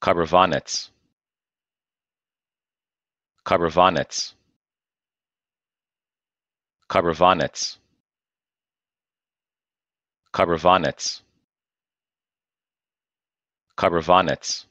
Carbonates carbonates carbonates carbonates carbonates